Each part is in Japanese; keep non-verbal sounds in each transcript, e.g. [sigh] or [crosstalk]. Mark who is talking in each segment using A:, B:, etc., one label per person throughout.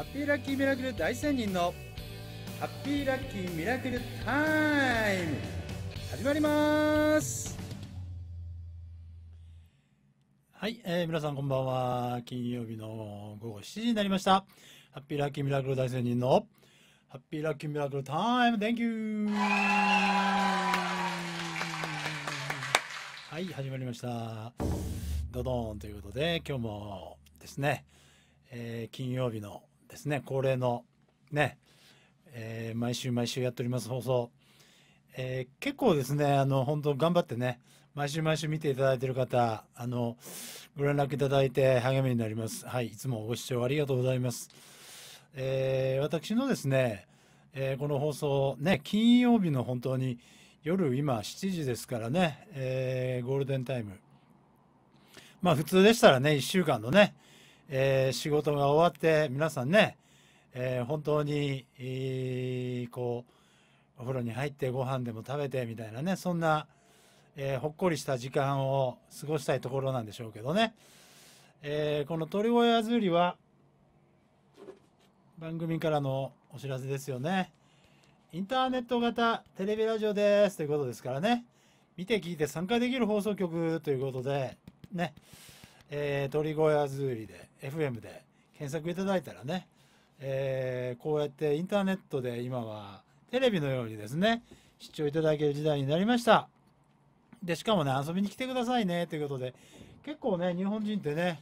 A: ハッピーラッキーミラクル大仙人のハッピーラッキーミラクルタイム始まりますはい、えー、皆さんこんばんは。金曜日の午後7時になりました。ハッピーラッキーミラクル大仙人のハッピーラッキーミラクルタイム !Thank you! はい、始まりました。ドドーンということで、今日もですね、えー、金曜日のですね恒例のね、えー、毎週毎週やっております放送、えー、結構ですねあの本当頑張ってね毎週毎週見ていただいている方あのご連絡いただいて励みになりますはいいつもご視聴ありがとうございます、えー、私のですね、えこの放送ね金曜日の本当に夜今7時ですからね、えゴールデンタイムまあ普通でしたらね1週間のねえー、仕事が終わって皆さんね、えー、本当に、えー、こうお風呂に入ってご飯でも食べてみたいなねそんな、えほっこりした時間を過ごしたいところなんでしょうけどね、えこの鳥越屋釣りは番組からのお知らせですよねインターネット型テレビラジオですということですからね見て聞いて参加できる放送局ということでね、えー、鳥越屋釣りで FM で検索いただいたらね、えー、こうやってインターネットで今はテレビのようにですね、視聴いただける時代になりました。で、しかもね、遊びに来てくださいね、ということで、結構ね、日本人ってね、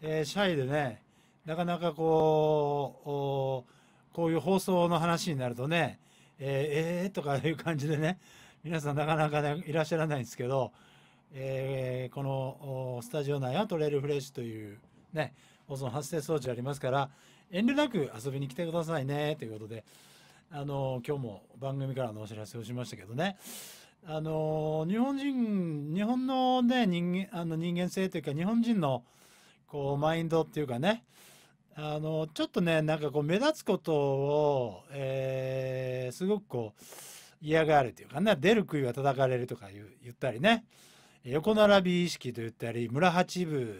A: えー、シャイでね、なかなかこう、こういう放送の話になるとね、えー、えー、とかいう感じでね、皆さんなかなかね、いらっしゃらないんですけど、えー、このスタジオ内はトレイルフレッシュというね、オゾ発生装置ありますから、遠慮なく遊びに来てくださいね、ということで、あの、今日も番組からのお知らせをしましたけどね、あの、日本人、日本のね、人間、あの人間性というか、日本人の、こう、マインドっていうかね、あの、ちょっとね、なんかこう、目立つことを、えー、すごくこう、嫌がるというかね、出る杭は叩かれるとか言言ったりね、横並び意識と言ったり、村八部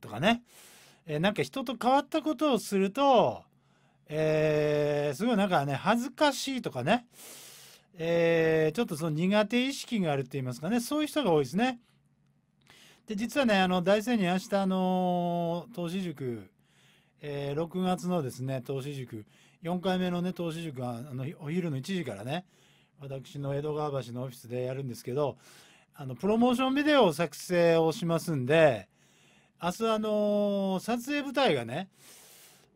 A: とかね、えー、なんか人と変わったことをすると、えー、すごいなんかね、恥ずかしいとかね、えー、ちょっとその苦手意識があるって言いますかね、そういう人が多いですね。で、実はね、あの、大生に明日、あのー、投資塾、えー、6月のですね、投資塾、4回目のね、投資塾は、あの、お昼の1時からね、私の江戸川橋のオフィスでやるんですけど、あの、プロモーションビデオを作成をしますんで、明日あのー、撮影部隊がね、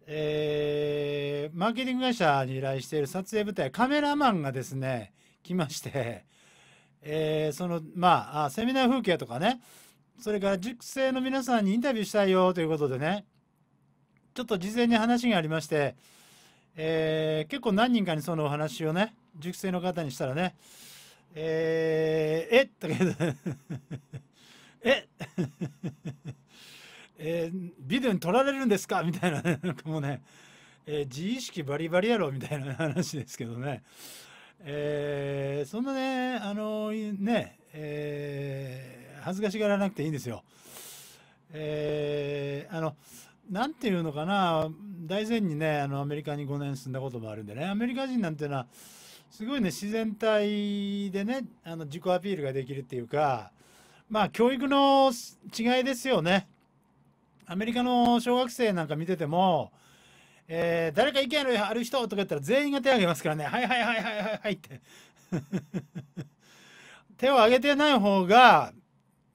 A: えー、マーケティング会社に依頼している撮影部隊、カメラマンがですね、来まして、えー、その、まあ、セミナー風景とかね、それから塾生の皆さんにインタビューしたいよということでね、ちょっと事前に話がありまして、えー、結構何人かにそのお話をね、塾生の方にしたらね、えー、えっと [laughs] えっえー、ビデオに撮られるんですかみたいな、ね、[laughs] なんかもうね、えー、自意識バリバリやろみたいな [laughs] 話ですけどね、えー、そんなね、あのね、えー、恥ずかしがらなくていいんですよ。えー、あの、なんていうのかな、大前にね、あの、アメリカに5年住んだこともあるんでね、アメリカ人なんていうのは、すごいね、自然体でね、あの、自己アピールができるっていうか、まあ、教育の違いですよね。アメリカの小学生なんか見てても、えー、誰か意見ある人とか言ったら全員が手を挙げますからね、はいはいはいはいはいはいって。[laughs] 手を挙げてない方が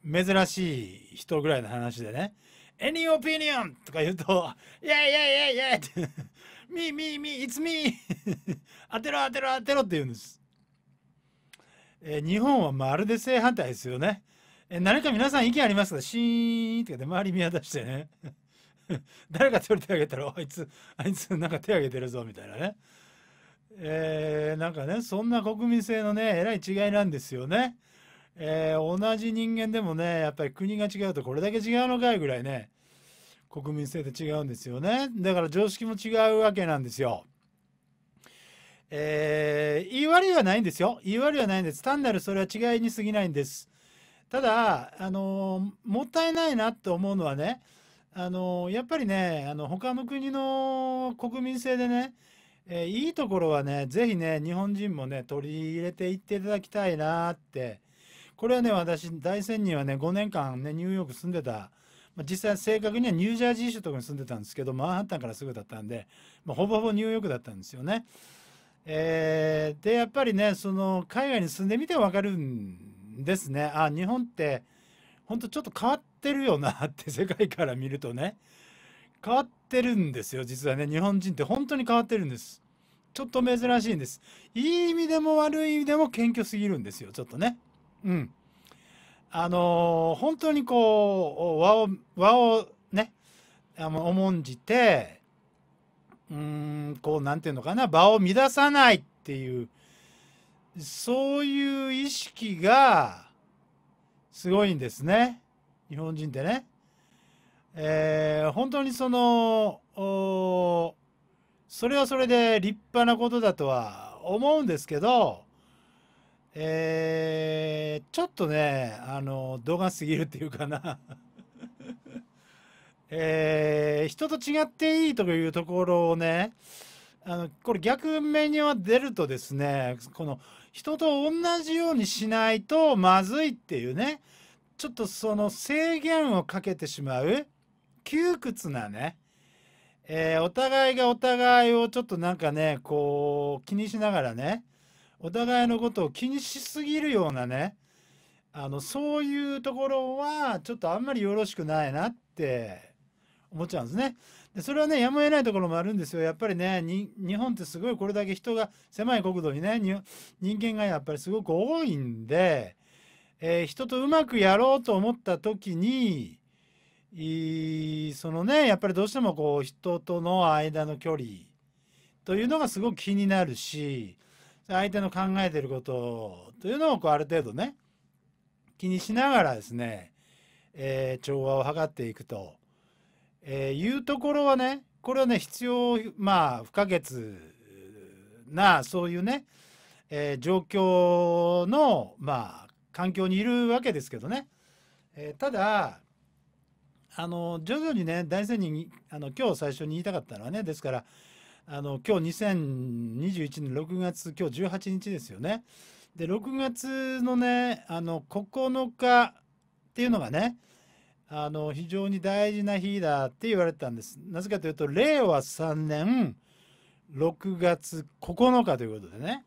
A: 珍しい人ぐらいの話でね、Any opinion! とか言うと、イェイイェイイェイイェイって、[laughs] me, me, me, it's me! [laughs] 当てろ当てろ当てろって言うんです。えー、日本はまるで正反対ですよね。え何か皆さん意見ありますかシーンってって周り見渡してね [laughs] 誰か手を手挙げたらあいつあいつなんか手挙げてるぞみたいなねえー、なんかねそんな国民性のねえらい違いなんですよね、えー、同じ人間でもねやっぱり国が違うとこれだけ違うのかいぐらいね国民性って違うんですよねだから常識も違うわけなんですよえー、言い悪いはないんですよ言い悪いはないんです単なるそれは違いに過ぎないんですただ、あのもったいないなと思うのはね、あのやっぱりね、あの他の国の国民性でね、えー、いいところはね、ぜひね、日本人もね、取り入れていっていただきたいなって、これはね、私、大仙人はね、5年間ね、ニューヨーク住んでた、まあ、実際正確にはニュージャージー州とかに住んでたんですけど、マンハッタンからすぐだったんで、まあ、ほぼほぼニューヨークだったんですよね。えー、で、やっぱりね、その、海外に住んでみてわかるんですね。あ日本って本当ちょっと変わってるよなって [laughs] 世界から見るとね変わってるんですよ実はね日本人って本当に変わってるんです。ちょっと珍しいんです。いい意味でも悪い意味でも謙虚すぎるんですよちょっとね。うん。あのー、本当にこう和を和をね重んじてうーんこうなんていうのかな場を乱さないっていう。そういう意識がすごいんですね。日本人ってね。えー、本当にその、それはそれで立派なことだとは思うんですけど、えー、ちょっとね、あの、度が過ぎるっていうかな [laughs] えー、人と違っていいというところをね、あの、これ逆目には出るとですね、この、人と同じようにしないとまずいっていうねちょっとその制限をかけてしまう窮屈なね、えー、お互いがお互いをちょっとなんかねこう気にしながらねお互いのことを気にしすぎるようなねあのそういうところはちょっとあんまりよろしくないなって思っちゃうんですね。でそれはねやむを得ないところもあるんですよやっぱりね日本ってすごいこれだけ人が狭い国土にね人間がやっぱりすごく多いんで、えー、人とうまくやろうと思った時にそのねやっぱりどうしてもこう人との間の距離というのがすごく気になるし相手の考えてることというのをこうある程度ね気にしながらですね、えー、調和を図っていくと。えー、いうところはねこれはね必要まあ不可欠なそういうね、えー、状況のまあ環境にいるわけですけどね、えー、ただあの徐々にね大仙人あの今日最初に言いたかったのはねですからあの今日2021年6月今日18日ですよねで6月のねあの9日っていうのがね、うんあの非常に大事な日だって言われてたんですなぜかというと令和3年6月9日ということでね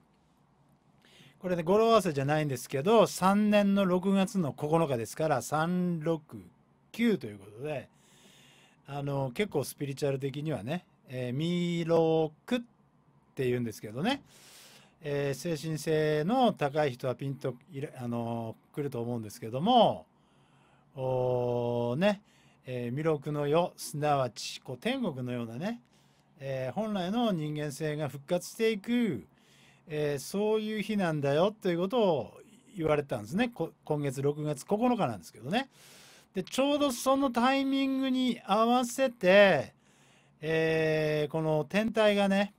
A: これね語呂合わせじゃないんですけど3年の6月の9日ですから369ということであの結構スピリチュアル的にはね、えー、ミロクっていうんですけどね、えー、精神性の高い人はピンとあの来ると思うんですけどもおね、えー、弥の世すなわちこう天国のようなね、えー、本来の人間性が復活していく、えー、そういう日なんだよということを言われたんですね今月6月9日なんですけどねでちょうどそのタイミングに合わせて、えー、この天体がね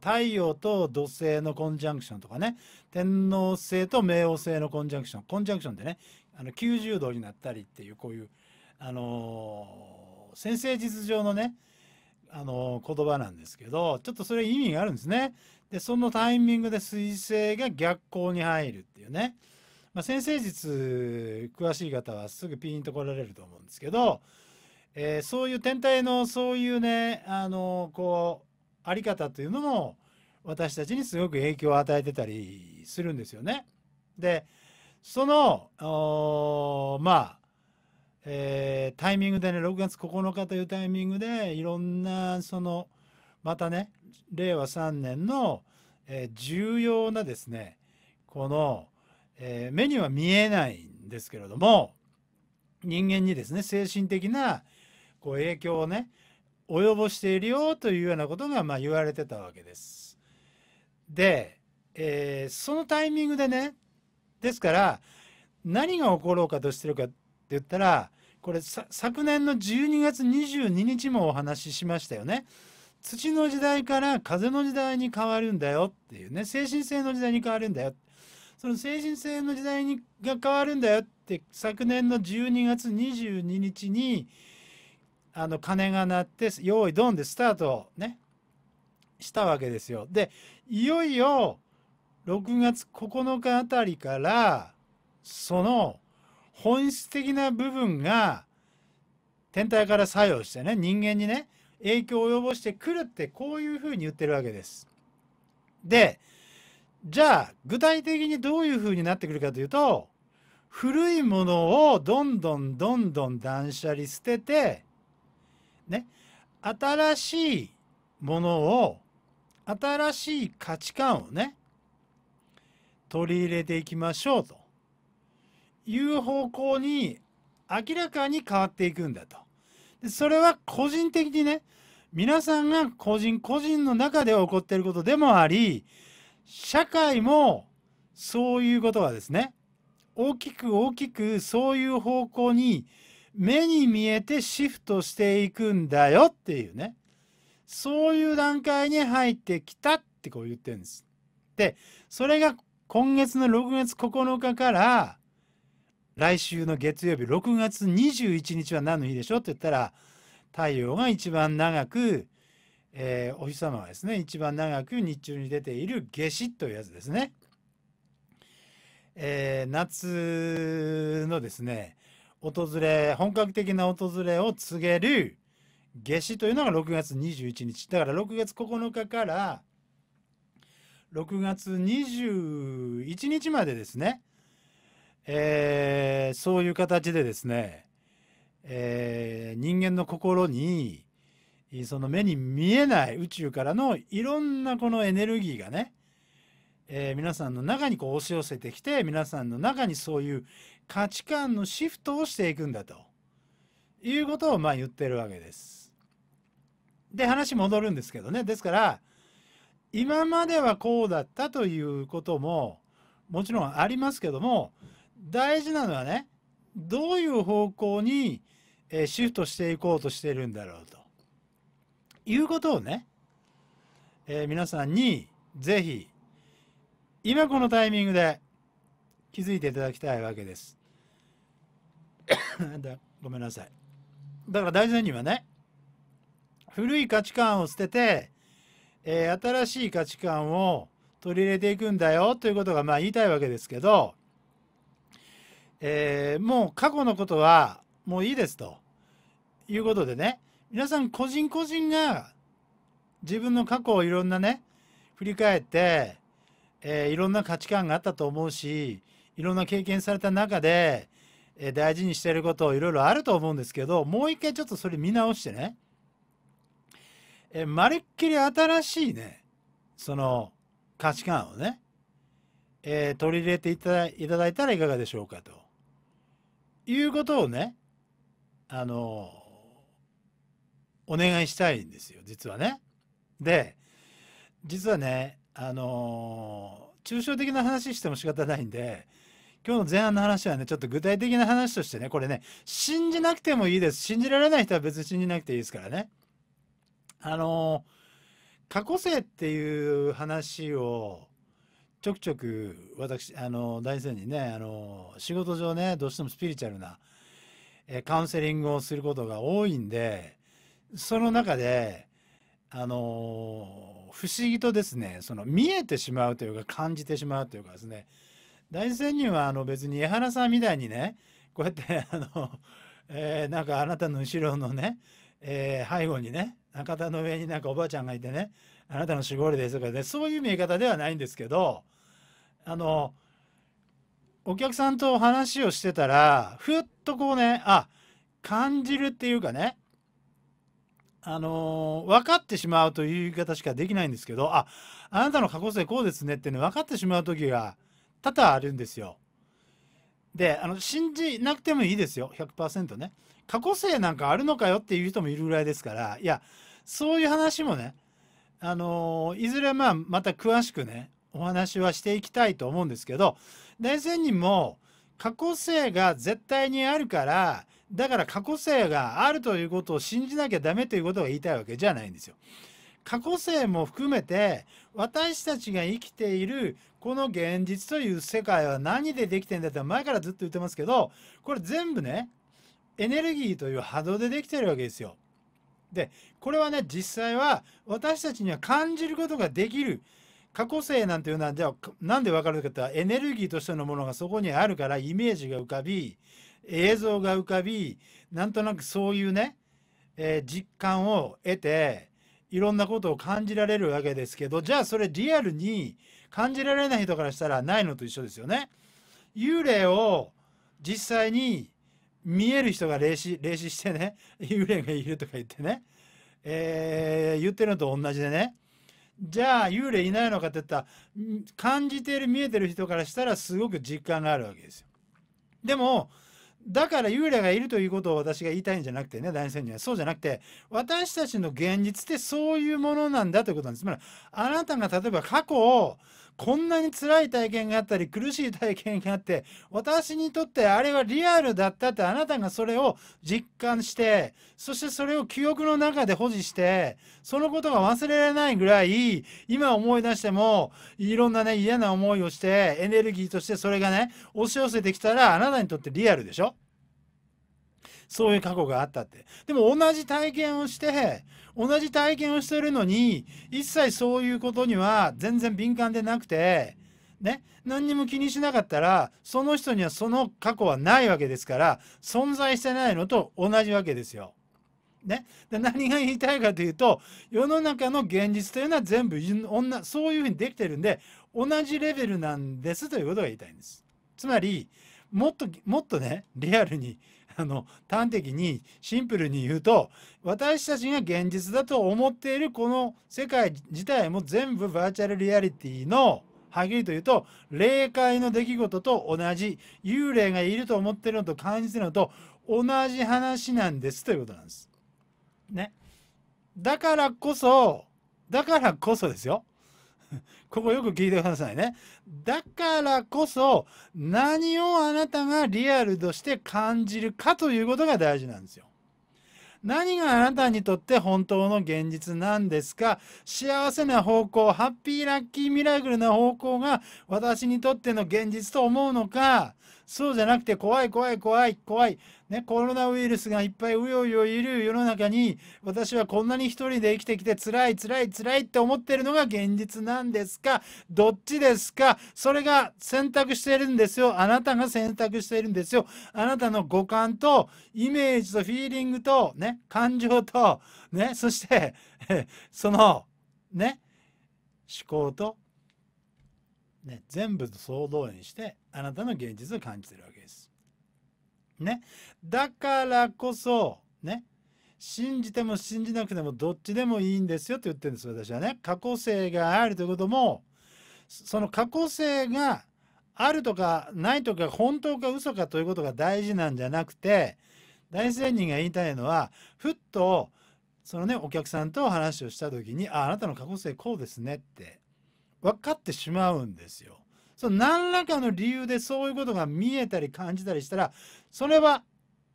A: 太陽と土星のコンジャンクションとかね天王星と冥王星のコンジャンクションコンジャンクションでねあの90度になったりっていうこういうあのー、先生実上のねあのー、言葉なんですけどちょっとそれ意味があるんですね。でそのタイミングで彗星が逆光に入るっていうね、まあ、先生術詳しい方はすぐピンと来られると思うんですけど、えー、そういう天体のそういうねあのこうあり方というのも私たちにすごく影響を与えてたりするんですよね。でその、まあ、えー、タイミングでね、6月9日というタイミングで、いろんな、その、またね、令和3年の、えー、重要なですね、この、えー、目には見えないんですけれども、人間にですね、精神的なこう影響をね、及ぼしているよというようなことがまあ言われてたわけです。で、えー、そのタイミングでね、ですから何が起ころうかとしてるかって言ったらこれ昨年の12月22日もお話ししましたよね。土の時代から風の時代に変わるんだよっていうね精神性の時代に変わるんだよその精神性の時代にが変わるんだよって昨年の12月22日にあの鐘が鳴って用意ドンでスタートねしたわけですよ。でいよいよ6月9日あたりからその本質的な部分が天体から作用してね人間にね影響を及ぼしてくるってこういうふうに言ってるわけです。でじゃあ具体的にどういうふうになってくるかというと古いものをどんどんどんどん断捨離捨ててね新しいものを新しい価値観をね取り入れていきましょうという方向に明らかに変わっていくんだと。でそれは個人的にね皆さんが個人個人の中で起こっていることでもあり社会もそういうことはですね大きく大きくそういう方向に目に見えてシフトしていくんだよっていうねそういう段階に入ってきたってこう言ってるんです。でそれが今月の6月9日から来週の月曜日6月21日は何の日でしょうって言ったら太陽が一番長く、えー、お日様がですね一番長く日中に出ている夏至というやつですね。えー、夏のですね訪れ本格的な訪れを告げる夏至というのが6月21日だから6月9日から6月21日までですね、えー、そういう形でですね、えー、人間の心にその目に見えない宇宙からのいろんなこのエネルギーがね、えー、皆さんの中にこう押し寄せてきて皆さんの中にそういう価値観のシフトをしていくんだということをまあ言ってるわけです。で話戻るんですけどねですから今まではこうだったということももちろんありますけども大事なのはねどういう方向にシフトしていこうとしているんだろうということをね、えー、皆さんにぜひ今このタイミングで気づいていただきたいわけです。[coughs] ごめんなさい。だから大事なにはね古い価値観を捨ててえー、新しい価値観を取り入れていくんだよということがまあ言いたいわけですけど、えー、もう過去のことはもういいですということでね皆さん個人個人が自分の過去をいろんなね振り返って、えー、いろんな価値観があったと思うしいろんな経験された中で、えー、大事にしてることいろいろあると思うんですけどもう一回ちょっとそれ見直してねえまるっきり新しいねその価値観をね、えー、取り入れていただいたらいかがでしょうかということをねあのお願いしたいんですよ実はね。で実はねあの抽象的な話しても仕方ないんで今日の前半の話はねちょっと具体的な話としてねこれね信じなくてもいいです信じられない人は別に信じなくていいですからね。あの過去性っていう話をちょくちょく私あの大先生にねあの仕事上ねどうしてもスピリチュアルなえカウンセリングをすることが多いんでその中であの不思議とですねその見えてしまうというか感じてしまうというかですね大仙人はあの別に江原さんみたいにねこうやってあの、えー、なんかあなたの後ろのね、えー、背後にね中田の上になんかおばあちゃんがいてね「あなたの守護霊です」とかねそういう見え方ではないんですけどあのお客さんと話をしてたらふっとこうねあ感じるっていうかねあの分かってしまうという言い方しかできないんですけどああなたの過去性こうですねってね分かってしまう時が多々あるんですよ。であの信じなくてもいいですよ100%ね過去性なんかあるのかよっていう人もいるぐらいですからいやそういう話もねあのいずれまあまた詳しくねお話はしていきたいと思うんですけど大仙人も過去性が絶対にあるからだから過去性があるということを信じなきゃダメということが言いたいわけじゃないんですよ。過去性も含めて私たちが生きているこの現実という世界は何でできてんだって前からずっと言ってますけどこれ全部ねエネルギーという波動でできてるわけですよ。でこれはね実際は私たちには感じることができる過去性なんていうのはじゃあなんで分かるかって言ったら、エネルギーとしてのものがそこにあるからイメージが浮かび映像が浮かびなんとなくそういうね、えー、実感を得ていろんなことを感じられるわけですけどじゃあそれリアルに感じられない人からしたらないのと一緒ですよね。幽霊を実際に見える人が霊視霊視してね [laughs] 幽霊がいるとか言ってね、えー、言ってるのと同じでねじゃあ幽霊いないのかって言ったら感じている見えてる人からしたらすごく実感があるわけですよ。でもだから幽霊がいるということを私が言いたいんじゃなくてね大先生にはそうじゃなくて私たちの現実ってそういうものなんだということなんです。つまりあなたが例えば過去をこんなに辛い体験があったり苦しい体験があって私にとってあれはリアルだったってあなたがそれを実感してそしてそれを記憶の中で保持してそのことが忘れられないぐらい今思い出してもいろんなね嫌な思いをしてエネルギーとしてそれがね押し寄せてきたらあなたにとってリアルでしょそういう過去があったってでも同じ体験をして同じ体験をしてるのに一切そういうことには全然敏感でなくてね何にも気にしなかったらその人にはその過去はないわけですから存在してないのと同じわけですよ。ね、で何が言いたいかというと世の中の現実というのは全部女そういうふうにできてるんで同じレベルなんですということが言いたいんです。つまりもっともっとねリアルに [laughs] あの端的にシンプルに言うと私たちが現実だと思っているこの世界自体も全部バーチャルリアリティのはっきりと言うと霊界の出来事と同じ幽霊がいると思ってるのと感じてるのと同じ話なんですということなんです。ね。だからこそだからこそですよ [laughs] ここよく聞いてくださいね。だからこそ、何をあなたがリアルとして感じるかということが大事なんですよ。何があなたにとって本当の現実なんですか幸せな方向、ハッピーラッキーミラクルな方向が私にとっての現実と思うのかそうじゃなくて怖い怖い怖い怖いね、コロナウイルスがいっぱいうようよいる世の中に私はこんなに一人で生きてきて辛い辛い辛いって思ってるのが現実なんですかどっちですかそれが選択してるんですよあなたが選択してるんですよあなたの五感とイメージとフィーリングとね感情とねそして [laughs] そのね思考と、ね、全部総動員してあなたの現実を感じてるわけです。ね。だからこそ、ね。信じても信じなくてもどっちでもいいんですよと言ってるんです、私はね。過去性があるということも、その過去性があるとかないとか本当か嘘かということが大事なんじゃなくて、大仙人が言いたいのは、ふっと、そのね、お客さんと話をした時に、あ、あなたの過去性こうですねって分かってしまうんですよ。その何らかの理由でそういうことが見えたり感じたりしたらそれは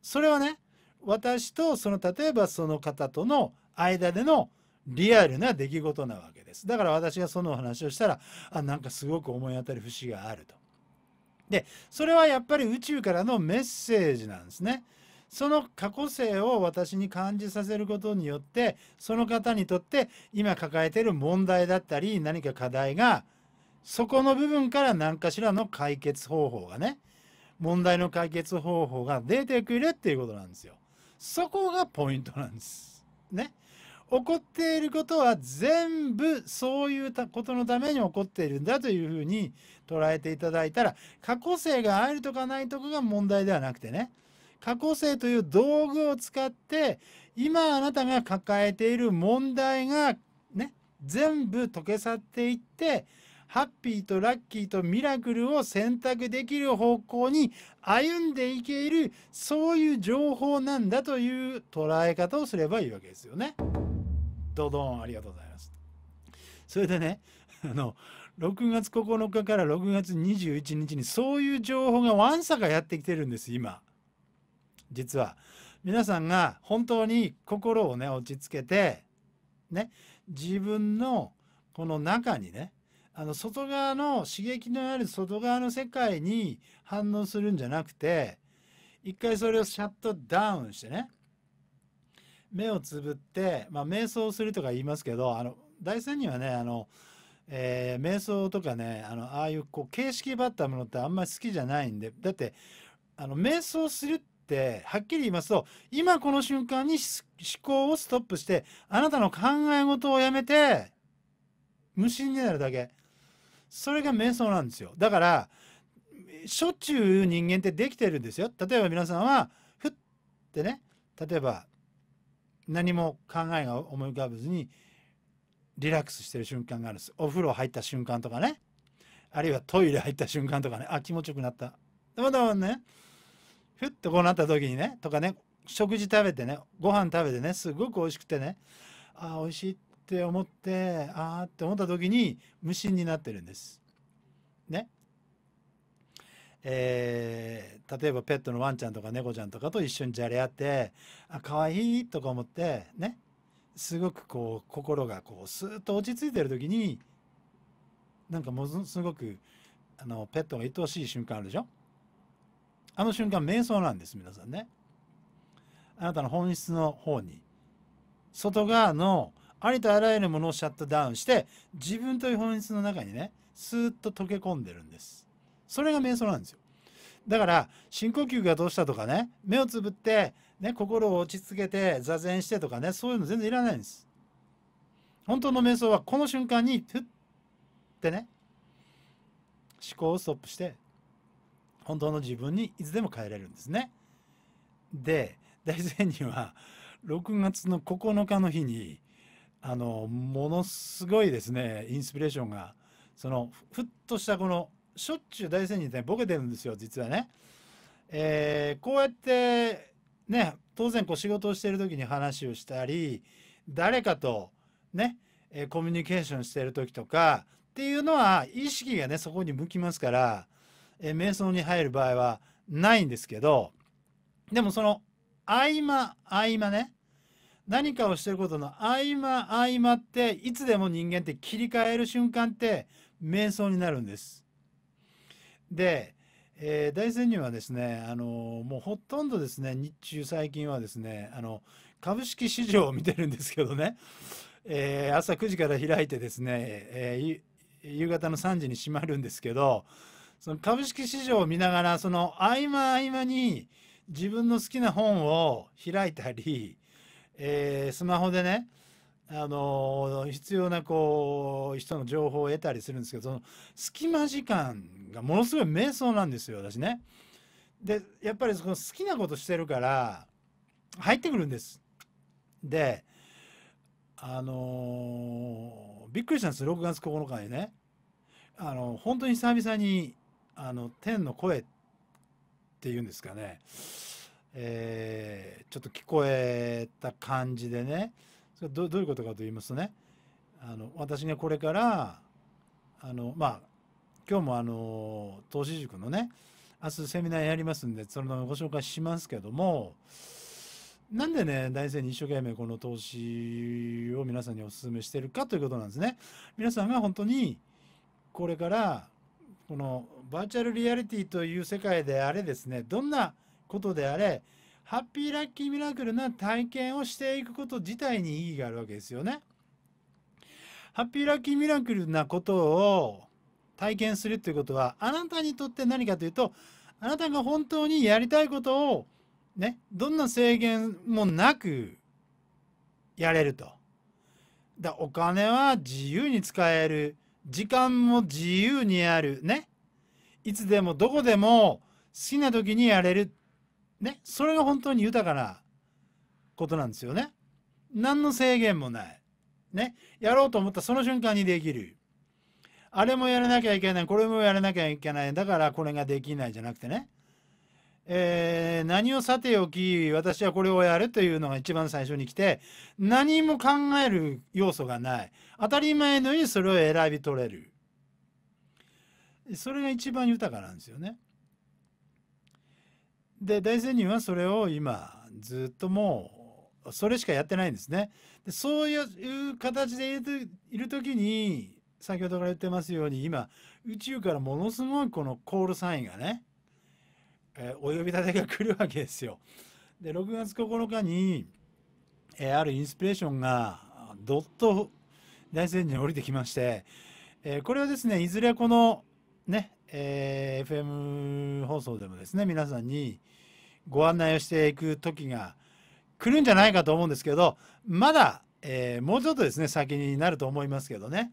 A: それはね私とその例えばその方との間でのリアルな出来事なわけですだから私がそのお話をしたらあなんかすごく思い当たる節があると。でそれはやっぱり宇宙からのメッセージなんですね。その過去性を私に感じさせることによってその方にとって今抱えている問題だったり何か課題がそこの部分から何かしらの解決方法がね、問題の解決方法が出てくるっていうことなんですよ。そこがポイントなんです。ね。起こっていることは全部そういうことのために起こっているんだというふうに捉えていただいたら過去性があるとかないとかが問題ではなくてね過去性という道具を使って今あなたが抱えている問題がね全部解け去っていってハッピーとラッキーとミラクルを選択できる方向に歩んでいけるそういう情報なんだという捉え方をすればいいわけですよね。ドドンありがとうございます。それでねあの6 [laughs] 月9日から6月21日にそういう情報がわんさかやってきてるんです今実は皆さんが本当に心をね落ち着けてね自分のこの中にねあの、外側の刺激のある外側の世界に反応するんじゃなくて、一回それをシャットダウンしてね、目をつぶって、まあ、瞑想するとか言いますけど、あの、大仙にはね、あの、えー、瞑想とかね、あの、ああいうこう、形式ばったものってあんまり好きじゃないんで、だって、あの、瞑想するって、はっきり言いますと、今この瞬間に思考をストップして、あなたの考え事をやめて、無心になるだけ。それが瞑想なんですよだからしょっちゅう人間ってできてるんですよ例えば皆さんはふってね例えば何も考えが思い浮かべずにリラックスしてる瞬間があるんですお風呂入った瞬間とかねあるいはトイレ入った瞬間とかねあ気持ちよくなったたまたまねふっとこうなった時にねとかね食事食べてねご飯食べてねすごく美味しくてねあ美味しいって思って、ああって思った時に無心になってるんです。ね。えー、例えばペットのワンちゃんとか猫ちゃんとかと一緒にじゃれ合って、あ、可愛いとか思って、ね。すごくこう、心がこう、スーッと落ち着いてる時に、なんかものすごく、あの、ペットが愛おしい瞬間あるでしょあの瞬間、瞑想なんです、皆さんね。あなたの本質の方に。外側のありとあらゆるものをシャットダウンして自分という本質の中にねスーッと溶け込んでるんですそれが瞑想なんですよだから深呼吸がどうしたとかね目をつぶって、ね、心を落ち着けて座禅してとかねそういうの全然いらないんです本当の瞑想はこの瞬間にふってね思考をストップして本当の自分にいつでも帰れるんですねで大前には6月の9日の日にあのものすごいですねインスピレーションがそのふっとしたこのしょっちゅう大仙人ってボケてるんですよ実はね。えー、こうやってね当然こう仕事をしてる時に話をしたり誰かとね、えコミュニケーションしてる時とかっていうのは意識がねそこに向きますから、え瞑想に入る場合はないんですけどでもその合間合間ね何かをしてることの合間合間っていつでも人間って切り替える瞬間って瞑想になるんです。で、えー、大仙人はですね、あのもうほとんどですね日中最近はですねあの株式市場を見てるんですけどね、えー、朝9時から開いてですね、えー、夕方の3時に閉まるんですけどその株式市場を見ながらその合間合間に自分の好きな本を開いたりえー、スマホでね、あのー、必要なこう人の情報を得たりするんですけどその隙間時間がものすごい瞑想なんですよ私ね。でやっぱりその好きなことしてるから入ってくるんです。であのー、びっくりしたんです6月9日にね。あの本当に久々にあの天の声っていうんですかねえー、ちょっと聞こえた感じでねそれどどういうことかと言いますとねあの私がこれからあのまあ今日もあの投資塾のね明日セミナーやりますんでそのご紹介しますけどもなんでね大生に一生懸命この投資を皆さんにお勧めしてるかということなんですね。皆さんが本当にこれからこのバーチャルリアリティという世界であれですねどんなことであれ、ハッピーラッキーミラクルな体験をしていくこと自体に意義があるわけですよね。ハッピーラッキーミラクルなことを体験するということは、あなたにとって何かというと、あなたが本当にやりたいことを、ね、どんな制限もなくやれると。だお金は自由に使える。時間も自由にある。ね。いつでもどこでも好きな時にやれる。ね、それが本当に豊かなことなんですよね。何の制限もない。ね、やろうと思ったその瞬間にできる。あれもやらなきゃいけない、これもやらなきゃいけない、だからこれができないじゃなくてね。えー、何をさておき、私はこれをやるというのが一番最初に来て、何も考える要素がない。当たり前のようにそれを選び取れる。それが一番豊かなんですよね。で大仙人はそれを今ずっともうそれしかやってないんですね。でそういう形でいる時に先ほどから言ってますように今宇宙からものすごいこのコールサインがね、えー、お呼び立てが来るわけですよ。で6月9日に、えー、あるインスピレーションがどっと大仙人に降りてきまして、えー、これはですねいずれこのね、えー、FM 放送でもですね皆さんにご案内をしていく時が来るんじゃないかと思うんですけどまだ、えー、もうちょっとですね先になると思いますけどね、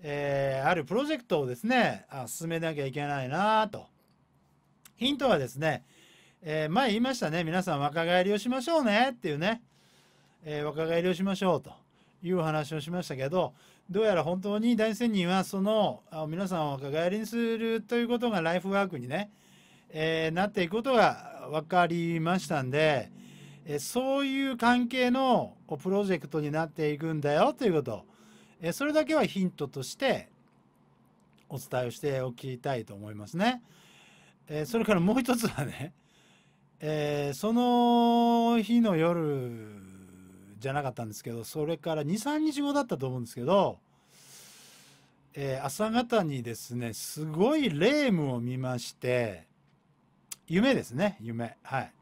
A: えー、あるプロジェクトをですねあ進めなきゃいけないなとヒントはですね、えー、前言いましたね皆さん若返りをしましょうねっていうね、え若返りをしましょうという話をしましたけどどうやら本当に大仙人はその皆さんを若返りにするということがライフワークにねえー、なっていくことが分かりましたんで、えー、そういう関係のプロジェクトになっていくんだよということ、えー、それだけはヒントとしてお伝えをしておきたいと思いますね。えそれからもう一つはね、えその日の夜じゃなかったんですけどそれから23日後だったと思うんですけど、え朝方にですねすごい霊夢を見まして。夢ですね、夢。はい。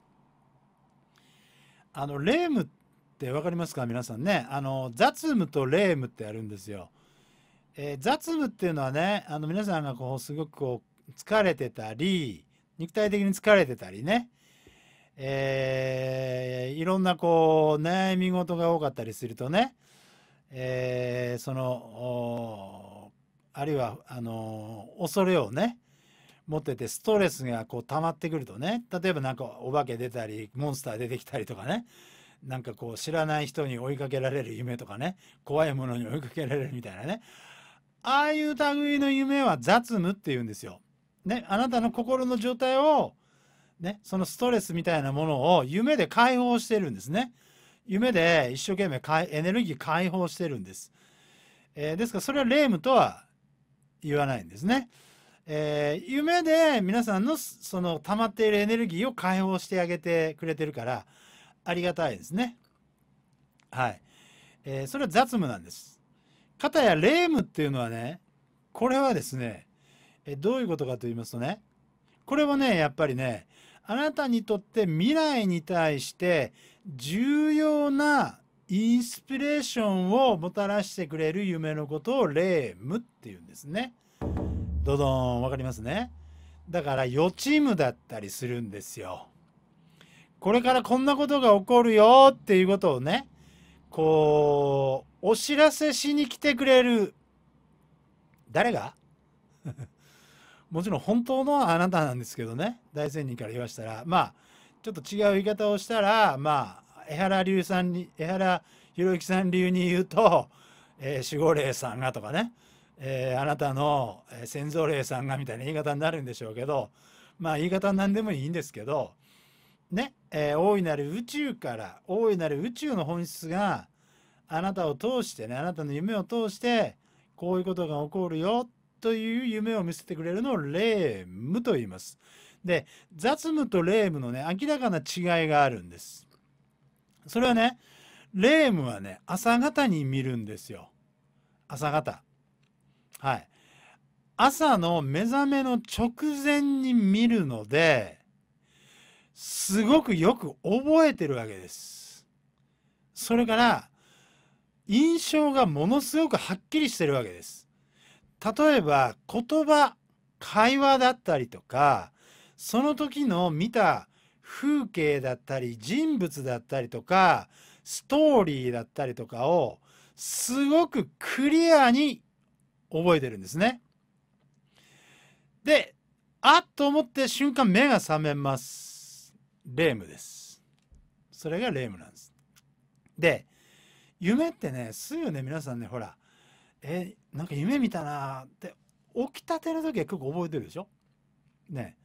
A: あの、レームって分かりますか皆さんね。あの、雑務とレームってあるんですよ。えー、雑務っていうのはね、あの、皆さんがこう、すごくこう、疲れてたり、肉体的に疲れてたりね。えー、いろんなこう、悩み事が多かったりするとね、えー、その、あるいは、あの、恐れをね、持っててストレスがこう溜まってくるとね例えば何かお化け出たりモンスター出てきたりとかねなんかこう知らない人に追いかけられる夢とかね怖いものに追いかけられるみたいなねああいう類の夢は雑務って言うんですよ。ね、あなたの心の状態を、ね、そのストレスみたいなものを夢で解放してるんですね。夢で一生懸命エネルギー解放してるんです。えー、ですからそれは霊夢とは言わないんですね。えー、夢で皆さんのその溜まっているエネルギーを解放してあげてくれてるからありがたいですね。はい。えー、それは雑務なんです。かたや霊夢っていうのはね、これはですね、えどういうことかと言いますとね、これはね、やっぱりね、あなたにとって未来に対して重要なインスピレーションをもたらしてくれる夢のことを霊夢っていうんですね。ドドン、わかりますね。だから予知夢だったりするんですよ。これからこんなことが起こるよっていうことをね、こう、お知らせしに来てくれる、誰が [laughs] もちろん本当のあなたなんですけどね、大仙人から言わしたら、まあ、ちょっと違う言い方をしたら、まあ、江原流さんに、江原博之さん流に言うと、えー、守護霊さんがとかね、えー、あなたの先祖霊さんがみたいな言い方になるんでしょうけどまあ言い方何でもいいんですけどね、えー、大いなる宇宙から大いなる宇宙の本質があなたを通してねあなたの夢を通してこういうことが起こるよという夢を見せてくれるのを霊夢と言います。で雑務と霊夢のね明らかな違いがあるんです。それはね霊夢はね朝方に見るんですよ。朝方。はい。朝の目覚めの直前に見るので、すごくよく覚えてるわけです。それから、印象がものすごくはっきりしてるわけです。例えば、言葉、会話だったりとか、その時の見た風景だったり、人物だったりとか、ストーリーだったりとかを、すごくクリアに覚えてるんですね。で、あっと思って瞬間目が覚めます。レームです。それがレームなんです。で、夢ってね、すぐね、皆さんね、ほら、え、なんか夢見たなって、起きたての時は結構覚えてるでしょね。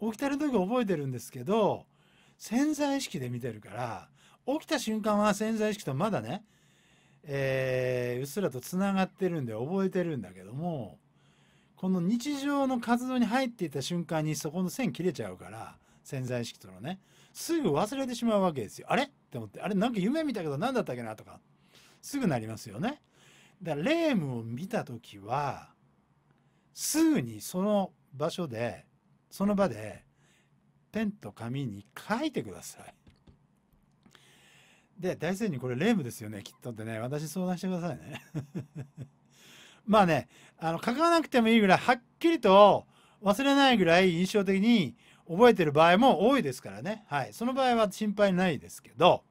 A: 起きたての時覚えてるんですけど、潜在意識で見てるから、起きた瞬間は潜在意識とまだね、えー、うっすらとつながってるんで覚えてるんだけどもこの日常の活動に入っていた瞬間にそこの線切れちゃうから潜在意識とのねすぐ忘れてしまうわけですよあれって思ってあれなんか夢見たけど何だったっけなとかすぐなりますよねだから霊夢を見た時はすぐにその場所でその場でペンと紙に書いてくださいで、大仙人これ霊夢ですよね、きっとってね、私相談してくださいね。[laughs] まあね、あの、書かなくてもいいぐらい、はっきりと忘れないぐらい印象的に覚えてる場合も多いですからね。はい。その場合は心配ないですけど、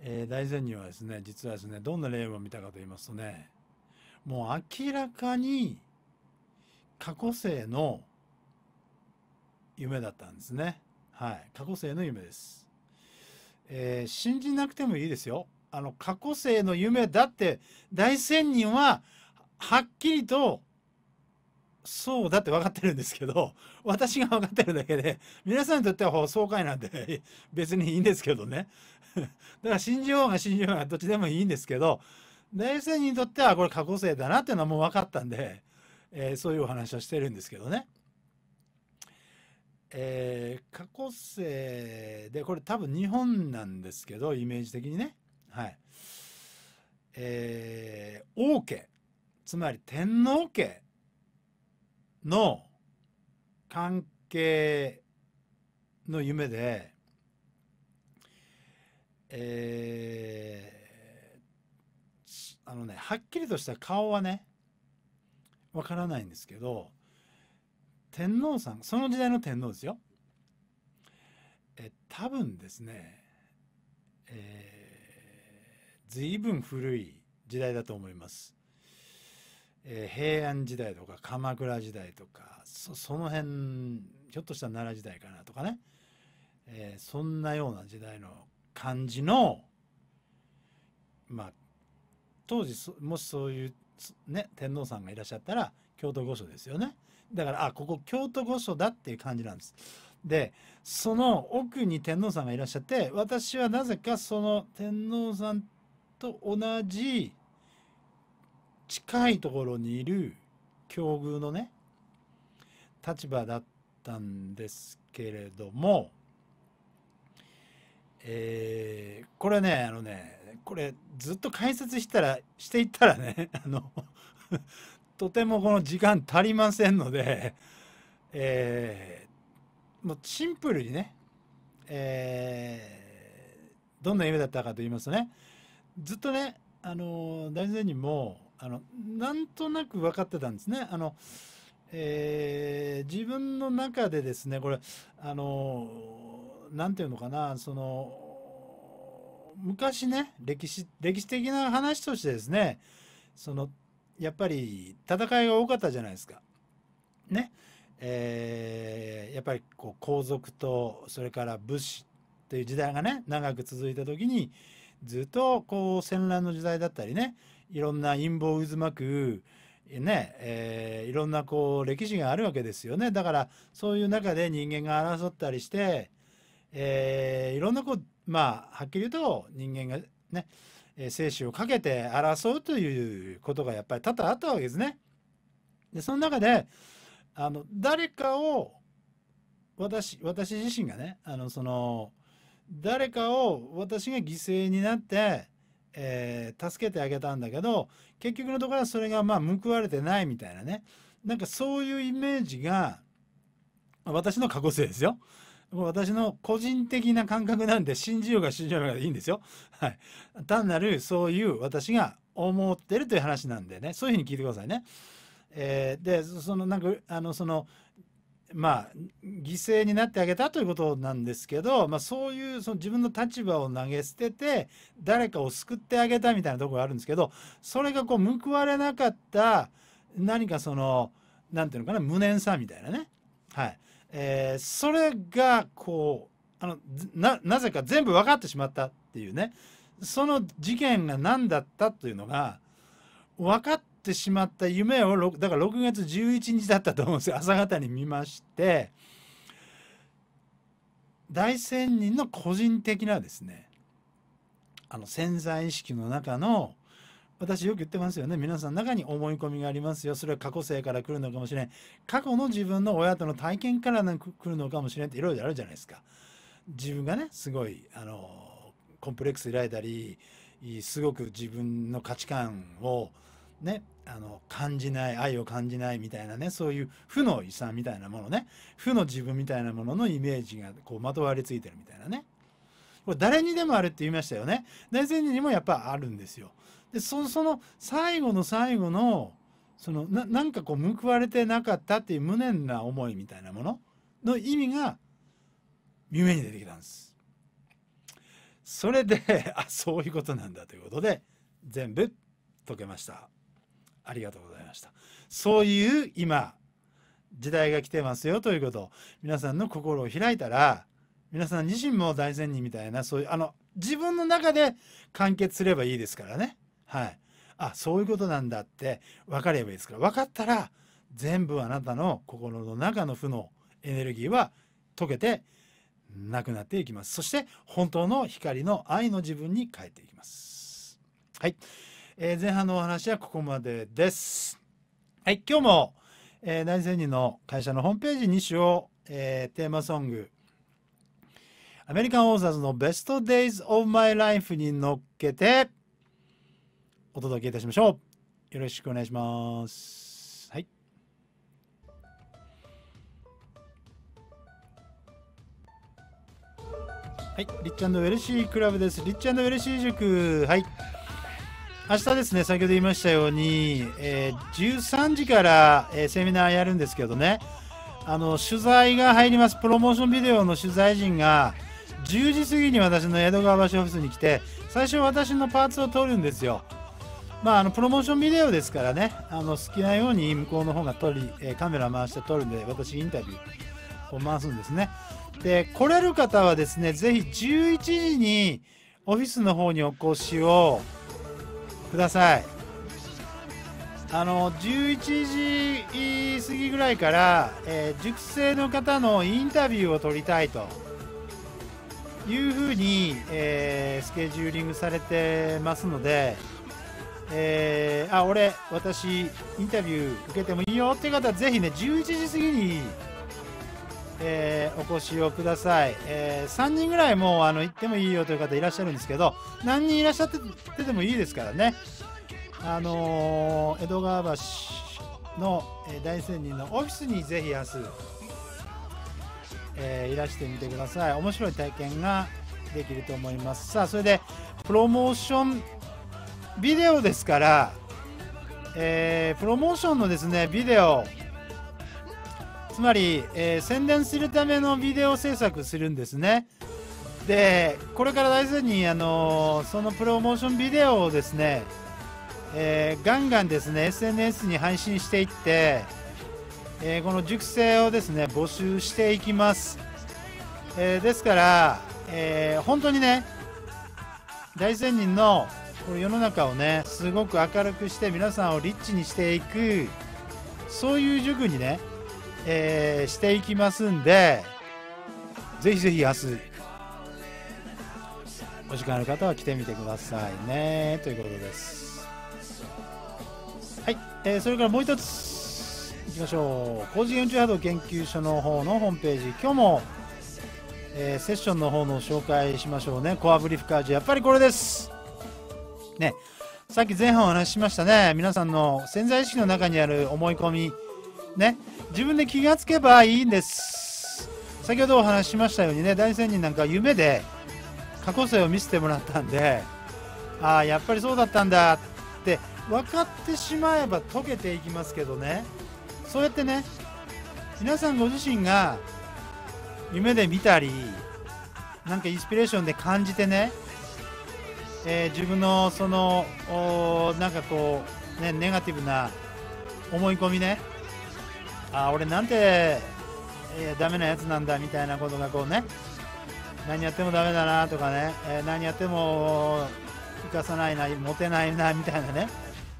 A: えー、大善人はですね、実はですね、どんな霊夢を見たかと言いますとね、もう明らかに過去生の夢だったんですね。はい。過去生の夢です。えー、信じなくてもいいですよ。あの過去世の夢だって大仙人ははっきりとそうだって分かってるんですけど私が分かってるだけで皆さんにとっては爽快なんで別にいいんですけどねだから信じようが信じようがどっちでもいいんですけど大仙人にとってはこれ過去世だなっていうのはもう分かったんで、えー、そういうお話をしてるんですけどね。えー、過去生で、これ多分日本なんですけど、イメージ的にね。はい。えー、王家、つまり天皇家の関係の夢で、えー、あのね、はっきりとした顔はね、わからないんですけど、天皇さんその時代の天皇ですよえ多分ですねえー、随分古い時代だと思います、えー、平安時代とか鎌倉時代とかその辺ひょっとしたら奈良時代かなとかね、えー、そんなような時代の感じのまあ当時もしそういう、ね、天皇さんがいらっしゃったら京都御所ですよね。だから、あ、ここ京都御所だっていう感じなんです。で、その奥に天皇さんがいらっしゃって、私はなぜかその天皇さんと同じ近いところにいる境遇のね、立場だったんですけれども、えー、これね、あのね、これずっと解説したら、していったらね、あの、とてもこの時間足りませんので、[laughs] えー、もうシンプルにね、えー、どんな夢だったかと言いますとね、ずっとね、あの、大前にも、あの、なんとなく分かってたんですね。あの、えー、自分の中でですね、これ、あの、なんていうのかな、その、昔ね、歴史、歴史的な話としてですね、その、やっぱり戦いが多かったじゃないですか。ね。えー、やっぱりこう皇族とそれから武士という時代がね長く続いた時にずっとこう戦乱の時代だったりねいろんな陰謀渦巻くねえー、いろんなこう歴史があるわけですよねだからそういう中で人間が争ったりして、えー、いろんなこうまあはっきり言うと人間がねえ精死をかけて争うということがやっぱり多々あったわけですね。でその中であの誰かを私私自身がねあのその誰かを私が犠牲になって、えー、助けてあげたんだけど結局のところはそれがまあ報われてないみたいなねなんかそういうイメージが私の過去性ですよ私の個人的な感覚なんで信じようが信じようがいいんですよ。はい、単なるそういう私が思ってるという話なんでねそういうふうに聞いてくださいね。えー、でそのなんかあのそのまあ犠牲になってあげたということなんですけど、まあ、そういうその自分の立場を投げ捨てて誰かを救ってあげたみたいなところがあるんですけどそれがこう報われなかった何かその何て言うのかな無念さみたいなね。はい、えー、それがこうあのななぜか全部分かってしまったっていうねその事件が何だったというのが分かってしまった夢をだから6月11日だったと思うんですよ朝方に見まして大仙人の個人的なですねあの潜在意識の中の私よく言ってますよね。皆さん中に思い込みがありますよ。それは過去生から来るのかもしれん。過去の自分の親との体験から来るのかもしれんっていろいろあるじゃないですか。自分がね、すごい、あの、コンプレックス抱いたり、すごく自分の価値観をね、あの、感じない、愛を感じないみたいなね、そういう負の遺産みたいなものね、負の自分みたいなもののイメージがこうまとわりついてるみたいなね。これ誰にでもあるって言いましたよね。大前にもやっぱあるんですよ。でその最後の最後のそのななんかこう報われてなかったっていう無念な思いみたいなものの意味が夢に出てきたんです。それで [laughs] あそういうことなんだということで全部解けました。ありがとうございました。そういう今時代が来てますよということ皆さんの心を開いたら皆さん自身も大善人みたいなそういうあの自分の中で完結すればいいですからね。はい。あ、そういうことなんだって分かればいいですから、分かったら、全部あなたの心の中の負のエネルギーは溶けてなくなっていきます。そして、本当の光の愛の自分に変えていきます。はい。えー、前半のお話はここまでです。はい、今日も、えー、大仙人の会社のホームページ2種を、えー、テーマソング、アメリカンオーサーズのベストデイズオブマイライフに乗っけて、お届けいたしましょう。よろしくお願いします。はい。はい、リッチウェルシークラブです。リッチウェルシー塾。はい。明日ですね、先ほど言いましたように、えー、13時から、えー、セミナーやるんですけどね、あの、取材が入ります。プロモーションビデオの取材陣が、10時過ぎに私の江戸川橋オフィスに来て、最初私のパーツを取るんですよ。まあ、あのプロモーションビデオですからねあの好きなように向こうの方が撮り、えカメラ回して撮るんで私インタビューを回すんですねで来れる方はですねぜひ11時にオフィスの方にお越しをくださいあの11時過ぎぐらいから、えー、熟成の方のインタビューを撮りたいというふうに、えー、スケジューリングされてますのでえー、あ俺私インタビュー受けてもいいよっていう方はぜひね11時過ぎに、えー、お越しをください、えー、3人ぐらいもうあの行ってもいいよという方いらっしゃるんですけど何人いらっしゃっててもいいですからねあのー、江戸川橋の、え大仙人のオフィスにぜひ明日、えいらしてみてください面白い体験ができると思いますさあそれでプロモーションビデオですから、えー、プロモーションのですねビデオつまり、えー、宣伝するためのビデオ制作するんですねでこれから大事に、あのー、そのプロモーションビデオをですね、えー、ガンガンですね SNS に配信していって、えこの熟成をですね募集していきます、えですから、え本当にね大善人のこの世の中をねすごく明るくして皆さんをリッチにしていくそういう塾にね、えー、していきますんでぜひぜひ明日お時間ある方は来てみてくださいねということですはい、えー、それからもう一ついきましょう工事40波動研究所の方のホームページ今日もえー、セッションの方の紹介しましょうね。コアブリフカージュ、やっぱりこれです。ね、さっき前半お話ししましたね。皆さんの潜在意識の中にある思い込み。ね。自分で気がつけばいいんです。先ほどお話ししましたようにね、大仙人なんか夢で過去性を見せてもらったんで、ああ、やっぱりそうだったんだって分かってしまえば解けていきますけどね。そうやってね、皆さんご自身が夢で見たり、なんかインスピレーションで感じてね、えー、自分のそのなんかこう、ね、ネガティブな思い込みねあ俺なんて、えダメなやつなんだみたいなことがこうね何やってもダメだなとかね、えー、何やっても生かさないなモテないなみたいなね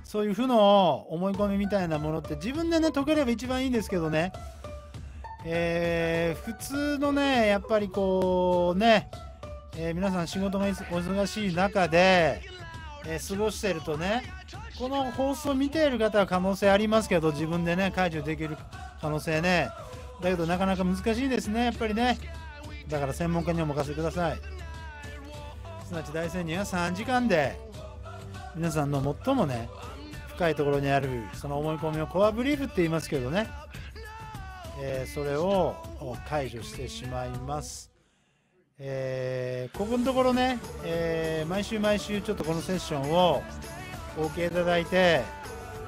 A: そういう負の思い込みみたいなものって自分でね解ければ一番いいんですけどね、えー、普通のねやっぱりこうねえー、皆さん仕事がお忙しい中で、えー、過ごしてるとねこの放送を見ている方は可能性ありますけど自分でね解除できる可能性ねだけどなかなか難しいですねやっぱりねだから専門家にお任せくださいすなわち大仙人は3時間で皆さんの最もね深いところにあるその思い込みをコアブリーフって言いますけどね、えー、それを解除してしまいますえー、ここのところね、えー、毎週毎週ちょっとこのセッションをお受けいただいて、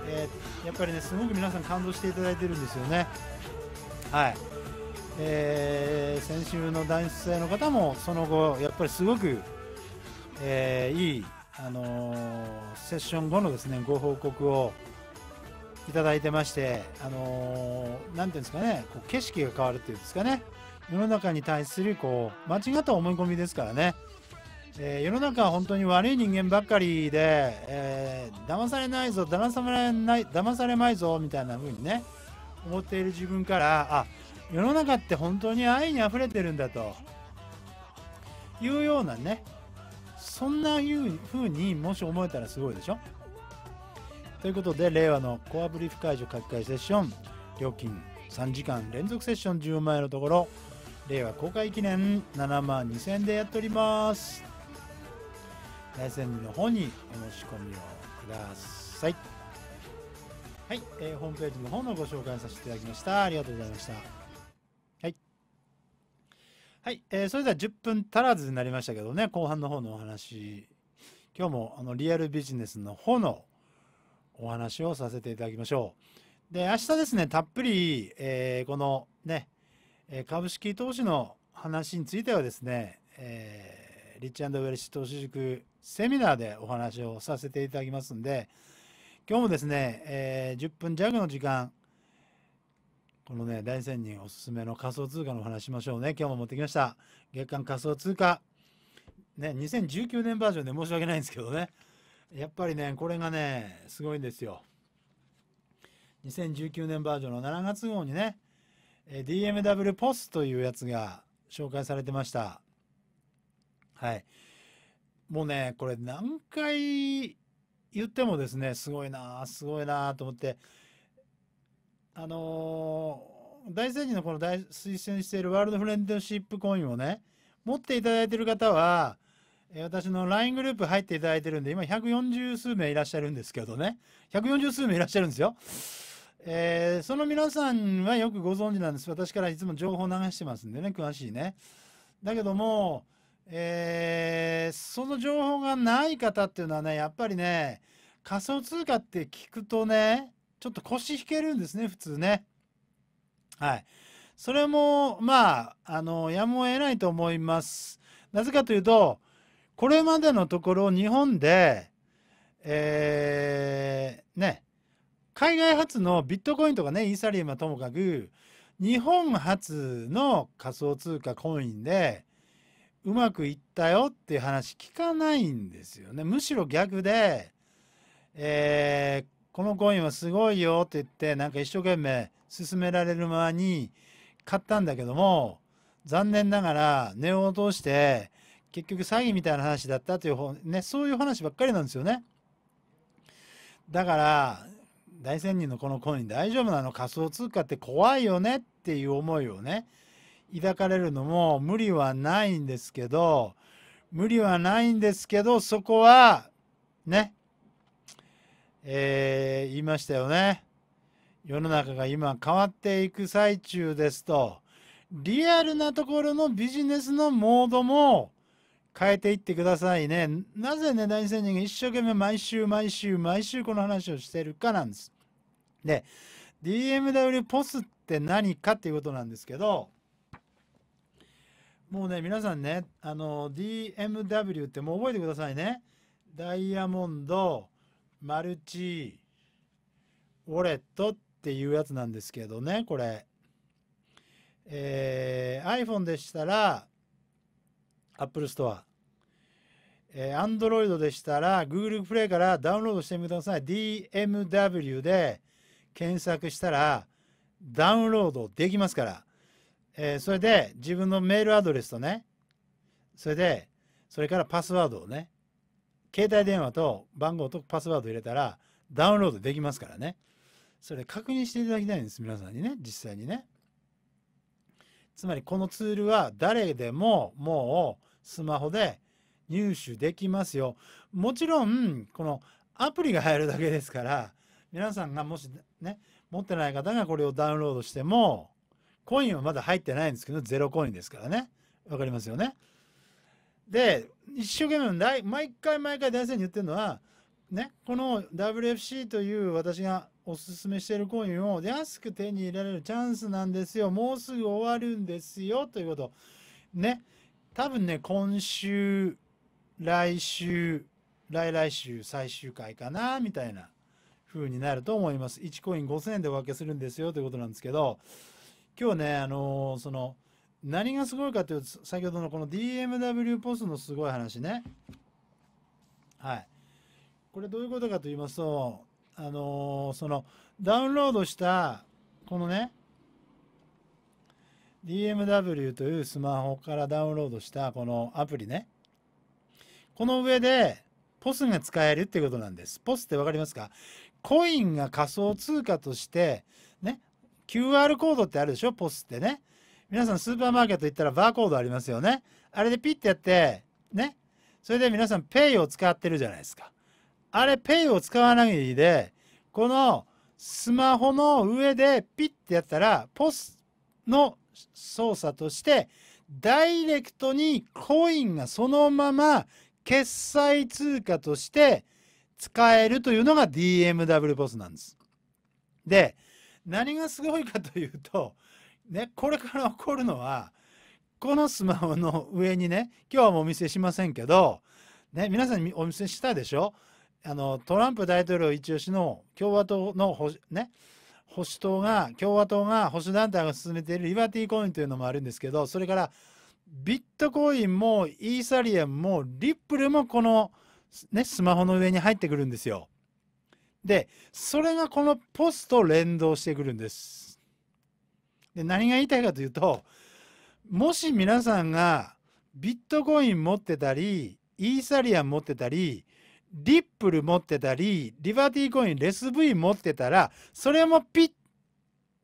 A: えー、やっぱりねすごく皆さん感動していただいてるんですよねはい、えー、先週の男性の方もその後やっぱりすごく、えー、いい、あのセッション後のですねご報告をいただいてまして、あのー、ていうんですかねこう景色が変わるっていうんですかね世の中に対するこう間違った思い込みですからね、えー、世の中は本当に悪い人間ばっかりで、えー、騙されないぞ騙されない騙されまいぞみたいな風にね思っている自分からあ世の中って本当に愛にあふれてるんだというようなねそんなふう風にもし思えたらすごいでしょということで令和のコアブリーフ解除書き換えセッション料金3時間連続セッション10万円のところ令和公開記念7万2000円でやっております大仙の方にお申し込みをくださいはい、えー、ホームページの方のご紹介させていただきましたありがとうございましたはいはい、えー、それでは10分足らずになりましたけどね後半の方のお話今日もあのリアルビジネスの方のお話をさせていただきましょうで明日ですねたっぷり、えー、このねえ株式投資の話についてはですね、えー、リッチウェルシー投資塾セミナーでお話をさせていただきますんで、今日もですね、えー、10分弱の時間、このね、大仙人おすすめの仮想通貨の話しましょうね。今日も持ってきました。月間仮想通貨。ね、2019年バージョンで申し訳ないんですけどね。やっぱりね、これがね、すごいんですよ。2019年バージョンの7月号にね、え DMW ポスというやつが紹介されてました。はい。もうね、これ何回言ってもですね、すごいなすごいなと思って、あのー、大聖人のこの大推薦しているワールドフレンドシップコインをね、持っていただいている方は、私の LINE グループ入っていただいてるんで、今140数名いらっしゃるんですけどね、140数名いらっしゃるんですよ。えー、その皆さんはよくご存知なんです。私からいつも情報流してますんでね、詳しいね。だけども、えー、その情報がない方っていうのはね、やっぱりね、仮想通貨って聞くとね、ちょっと腰引けるんですね、普通ね。はい。それも、まあ、あの、やむを得ないと思います。なぜかというと、これまでのところ日本で、えー、ね、海外発のビットコインとかね、イーサリアムはともかく、日本発の仮想通貨コインで、うまくいったよっていう話聞かないんですよね。むしろ逆で、えー、このコインはすごいよって言って、なんか一生懸命勧められる間に買ったんだけども、残念ながら値を落として、結局詐欺みたいな話だったという、ね、そういう話ばっかりなんですよね。だから、大仙人のこのコイン大丈夫なの仮想通貨って怖いよねっていう思いをね抱かれるのも無理はないんですけど無理はないんですけどそこはねえー、言いましたよね世の中が今変わっていく最中ですとリアルなところのビジネスのモードも変えていってくださいね。なぜね、大仙人が一生懸命毎週毎週毎週この話をしてるかなんです。で、DMW ポスって何かっていうことなんですけど、もうね、皆さんね、あの、DMW ってもう覚えてくださいね。ダイヤモンド、マルチ、ウォレットっていうやつなんですけどね、これ。えー、iPhone でしたら、Apple Store。えー、Android でしたら Google プレイからダウンロードしてみてください。DMW で検索したらダウンロードできますから。えー、それで自分のメールアドレスとね、それで、それからパスワードをね、携帯電話と番号とパスワード入れたらダウンロードできますからね。それ確認していただきたいんです、皆さんにね、実際にね。つまりこのツールは誰でももうスマホで入手できますよ。もちろん、このアプリが入るだけですから、皆さんがもしね、持ってない方がこれをダウンロードしても、コインはまだ入ってないんですけど、ゼロコインですからね。わかりますよね。で、一生懸命、毎回毎回大先生に言ってるのは、ね、この WFC という私がおすすめしているコインを安く手に入れられるチャンスなんですよ。もうすぐ終わるんですよ。ということ。ね。多分ね、今週来週、来来週最終回かな、みたいな風になると思います。1コイン5000円でお分けするんですよということなんですけど、今日ね、あのー、その、何がすごいかというと、先ほどのこの DMW ポスのすごい話ね。はい。これどういうことかと言いますと、あのー、その、ダウンロードした、このね、DMW というスマホからダウンロードしたこのアプリね。この上で、ポスが使えるっていうことなんです。ポスって分かりますかコインが仮想通貨として、ね、QR コードってあるでしょポスってね。皆さんスーパーマーケット行ったらバーコードありますよね。あれでピッてやって、ね。それで皆さんペイを使ってるじゃないですか。あれペイを使わないで、このスマホの上でピッてやったら、ポスの操作として、ダイレクトにコインがそのまま決済通貨として使えるというのが DMW ボスなんです。で、何がすごいかというと、ね、これから起こるのは、このスマホの上にね、今日はもうお見せしませんけど、ね、皆さんにお見せしたでしょあのトランプ大統領一押しの共和党の保,、ね、保守党が共和党が保守団体が進めているリバティコインというのもあるんですけどそれからビットコインもイーサリアムもリップルもこの、ね、スマホの上に入ってくるんですよ。で、それがこのポスと連動してくるんです。で、何が言いたいかというと、もし皆さんがビットコイン持ってたり、イーサリアム持ってたり、リップル持ってたり、リバティコイン、レス V 持ってたら、それもピッ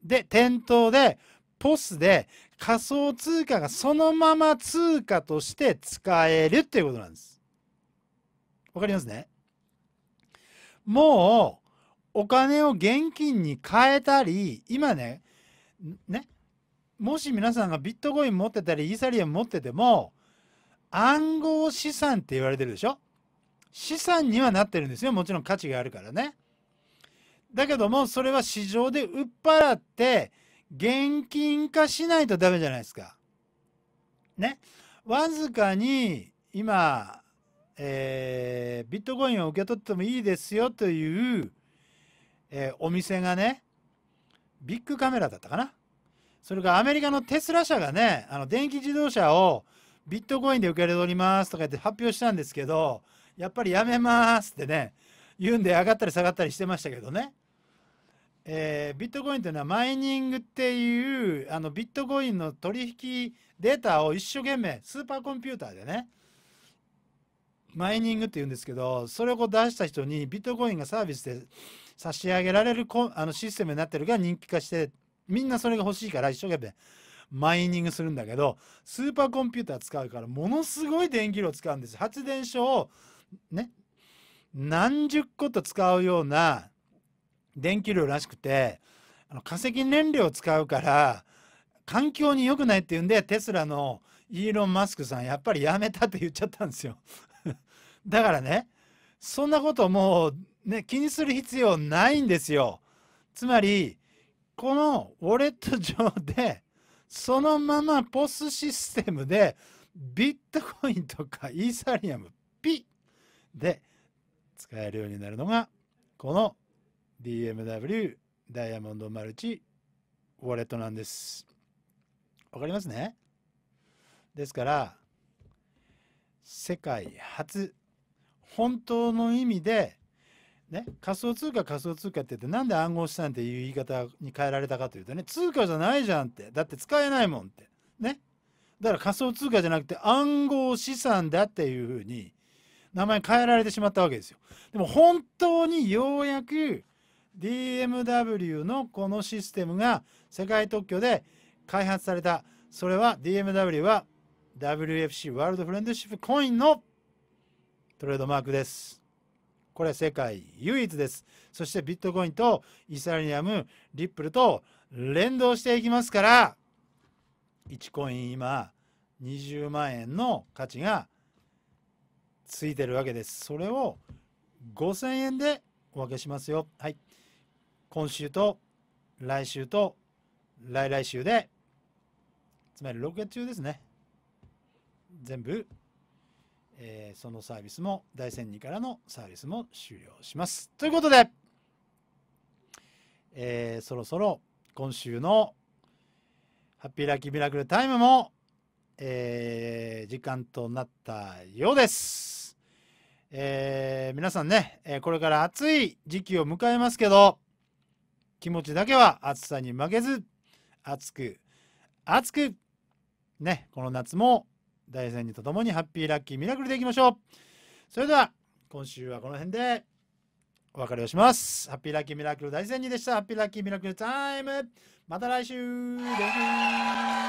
A: で、店頭で、ポスで仮想通貨がそのまま通貨として使えるっていうことなんです。わかりますねもうお金を現金に変えたり今ねねもし皆さんがビットコイン持ってたりイーサリアム持ってても暗号資産って言われてるでしょ資産にはなってるんですよもちろん価値があるからねだけどもそれは市場で売っ払って現金化しないとダメじゃないですか。ね。わずかに今、えー、ビットコインを受け取ってもいいですよという、えー、お店がね、ビッグカメラだったかな。それからアメリカのテスラ社がね、あの電気自動車をビットコインで受け取りますとか言って発表したんですけど、やっぱりやめますってね、言うんで上がったり下がったりしてましたけどね。えー、ビットコインというのはマイニングっていうあのビットコインの取引データを一生懸命スーパーコンピューターでねマイニングっていうんですけどそれをこう出した人にビットコインがサービスで差し上げられるあのシステムになってるが人気化してみんなそれが欲しいから一生懸命マイニングするんだけどスーパーコンピューター使うからものすごい電気量使うんです発電所をね何十個と使うような電気量らしくてあの化石燃料を使うから環境に良くないっていうんでテスラのイーロン・マスクさんやっぱりやめたって言っちゃったんですよ [laughs] だからねそんなこともう、ね、気にする必要ないんですよつまりこのウォレット上でそのままポスシステムでビットコインとかイーサリアムピで使えるようになるのがこの DMW ダイヤモンドマルチウォレットなんです。わかりますねですから、世界初、本当の意味で、ね、仮想通貨仮想通貨って言ってなんで暗号資産っていう言い方に変えられたかというとね通貨じゃないじゃんってだって使えないもんってねだから仮想通貨じゃなくて暗号資産だっていうふうに名前変えられてしまったわけですよでも本当にようやく DMW のこのシステムが世界特許で開発された。それは DMW は WFC ワールドフレンドシップコインのトレードマークです。これ世界唯一です。そしてビットコインとイサリアム、リップルと連動していきますから、1コイン今20万円の価値がついてるわけです。それを5000円でお分けしますよ。はい。今週と来週と来来週で、つまり6月中ですね。全部、えー、そのサービスも、大仙2からのサービスも終了します。ということで、えー、そろそろ今週のハッピーラッキーミラクルタイムも、えー、時間となったようです。えー、皆さんね、これから暑い時期を迎えますけど、気持ちだけは暑さに負けず、暑く、暑く、ね、この夏も大仙人と共にハッピーラッキーミラクルでいきましょう。それでは、今週はこの辺でお別れをします。ハッピーラッキーミラクル大仙人でした。ハッピーラッキーミラクルタイム。また来週。